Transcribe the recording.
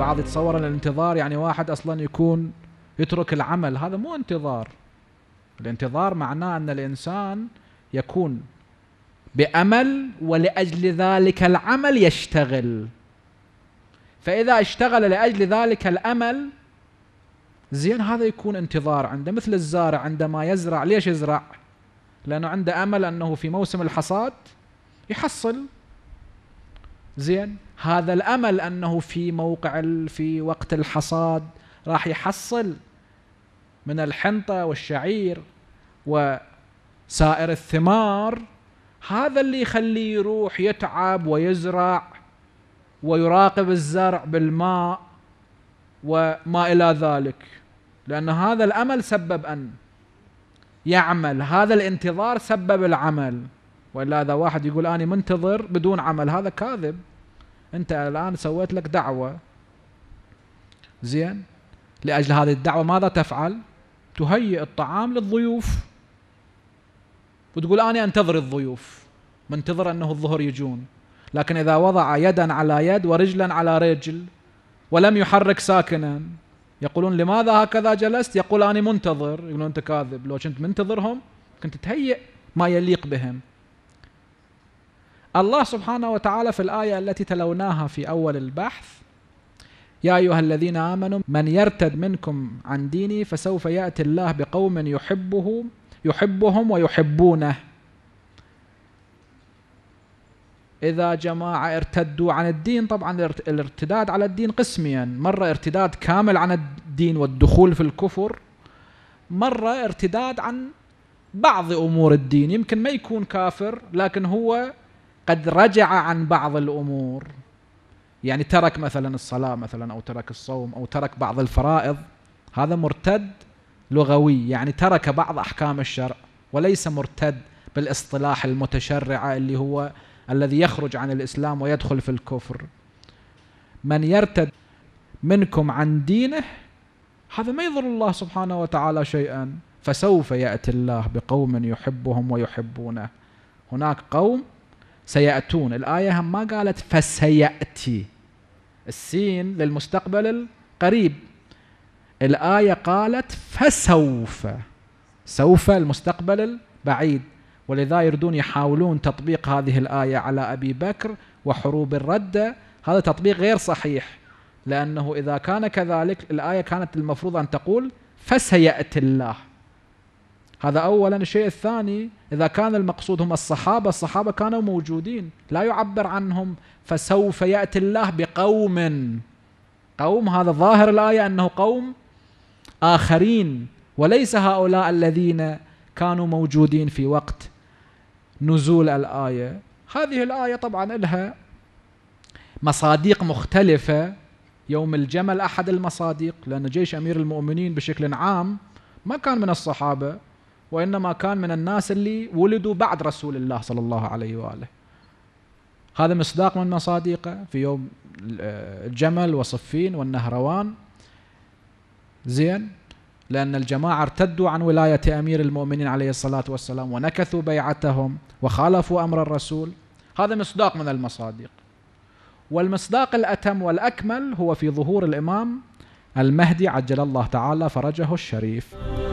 البعض يتصور ان الانتظار يعني واحد اصلا يكون يترك العمل هذا مو انتظار الانتظار معناه ان الانسان يكون بامل ولاجل ذلك العمل يشتغل فاذا اشتغل لاجل ذلك الامل زين هذا يكون انتظار عنده مثل الزارع عندما يزرع ليش يزرع لانه عنده امل انه في موسم الحصاد يحصل زين هذا الامل انه في موقع في وقت الحصاد راح يحصل من الحنطه والشعير وسائر الثمار هذا اللي يخليه يروح يتعب ويزرع ويراقب الزرع بالماء وما الى ذلك لان هذا الامل سبب ان يعمل هذا الانتظار سبب العمل والا اذا واحد يقول اني منتظر بدون عمل هذا كاذب انت الان سويت لك دعوه زين لاجل هذه الدعوه ماذا تفعل تهيئ الطعام للضيوف وتقول انا انتظر الضيوف منتظر انه الظهر يجون لكن اذا وضع يدا على يد ورجلا على رجل ولم يحرك ساكنا يقولون لماذا هكذا جلست يقول انا منتظر يقولون انت كاذب لو كنت منتظرهم كنت تهيئ ما يليق بهم الله سبحانه وتعالى في الآية التي تلوناها في أول البحث يا أيها الذين آمنوا من يرتد منكم عن ديني فسوف يأتي الله بقوم يحبه يحبهم ويحبونه إذا جماعة ارتدوا عن الدين طبعا الارتداد على الدين قسميا مرة ارتداد كامل عن الدين والدخول في الكفر مرة ارتداد عن بعض أمور الدين يمكن ما يكون كافر لكن هو قد رجع عن بعض الامور يعني ترك مثلا الصلاه مثلا او ترك الصوم او ترك بعض الفرائض هذا مرتد لغوي يعني ترك بعض احكام الشرع وليس مرتد بالاصطلاح المتشرعه اللي هو الذي يخرج عن الاسلام ويدخل في الكفر من يرتد منكم عن دينه هذا ما يضر الله سبحانه وتعالى شيئا فسوف ياتي الله بقوم يحبهم ويحبونه هناك قوم سيأتون الآية هم ما قالت فسيأتي السين للمستقبل القريب الآية قالت فسوف سوف المستقبل البعيد ولذا يردون يحاولون تطبيق هذه الآية على أبي بكر وحروب الردة هذا تطبيق غير صحيح لأنه إذا كان كذلك الآية كانت المفروض أن تقول فسيأتي الله هذا أولا الشيء الثاني إذا كان المقصود هم الصحابة الصحابة كانوا موجودين لا يعبر عنهم فسوف يأتي الله بقوم قوم هذا ظاهر الآية أنه قوم آخرين وليس هؤلاء الذين كانوا موجودين في وقت نزول الآية هذه الآية طبعا لها مصاديق مختلفة يوم الجمل أحد المصادق لأن جيش أمير المؤمنين بشكل عام ما كان من الصحابة وإنما كان من الناس اللي ولدوا بعد رسول الله صلى الله عليه وآله هذا مصداق من مصادقه في يوم الجمل وصفين والنهروان زين لأن الجماعة ارتدوا عن ولاية أمير المؤمنين عليه الصلاة والسلام ونكثوا بيعتهم وخالفوا أمر الرسول هذا مصداق من المصادق والمصداق الأتم والأكمل هو في ظهور الإمام المهدي عجل الله تعالى فرجه الشريف